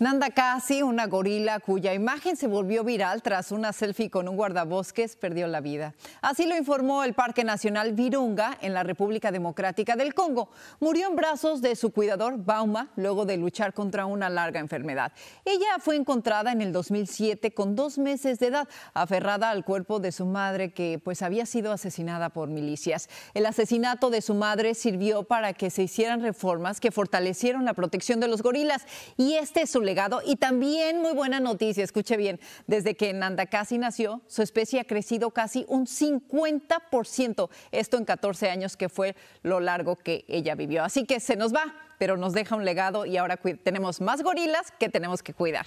Nanda Kasi, una gorila cuya imagen se volvió viral tras una selfie con un guardabosques, perdió la vida. Así lo informó el Parque Nacional Virunga en la República Democrática del Congo. Murió en brazos de su cuidador Bauma luego de luchar contra una larga enfermedad. Ella fue encontrada en el 2007 con dos meses de edad, aferrada al cuerpo de su madre que pues había sido asesinada por milicias. El asesinato de su madre sirvió para que se hicieran reformas que fortalecieron la protección de los gorilas y este es legado y también muy buena noticia, escuche bien, desde que Nanda casi nació, su especie ha crecido casi un 50%, esto en 14 años que fue lo largo que ella vivió. Así que se nos va, pero nos deja un legado y ahora tenemos más gorilas que tenemos que cuidar.